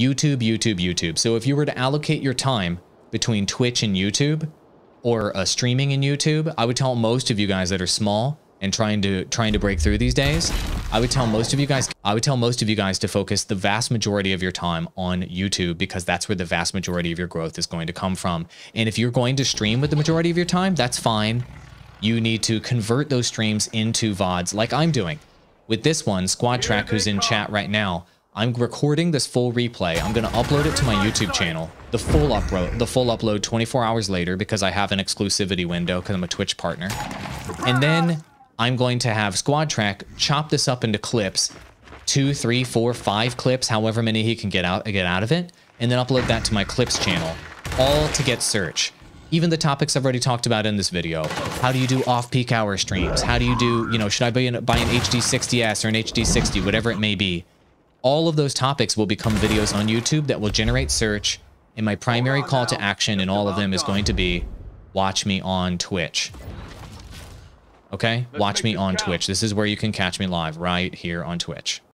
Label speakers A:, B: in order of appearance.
A: YouTube, YouTube, YouTube. So if you were to allocate your time between Twitch and YouTube or uh, streaming and YouTube, I would tell most of you guys that are small and trying to trying to break through these days, I would tell most of you guys I would tell most of you guys to focus the vast majority of your time on YouTube because that's where the vast majority of your growth is going to come from. And if you're going to stream with the majority of your time, that's fine. You need to convert those streams into VODs like I'm doing. With this one, Squad Track who's in chat right now, I'm recording this full replay. I'm going to upload it to my YouTube channel. The full upload, the full upload 24 hours later because I have an exclusivity window because I'm a Twitch partner. And then I'm going to have Squad Track chop this up into clips, two, three, four, five clips, however many he can get out get out of it, and then upload that to my clips channel, all to get search. Even the topics I've already talked about in this video. How do you do off-peak hour streams? How do you do, you know, should I buy an, buy an HD60S or an HD60, whatever it may be? All of those topics will become videos on YouTube that will generate search. And my primary call to action in all of them is going to be watch me on Twitch. Okay? Watch me on Twitch. This is where you can catch me live right here on Twitch.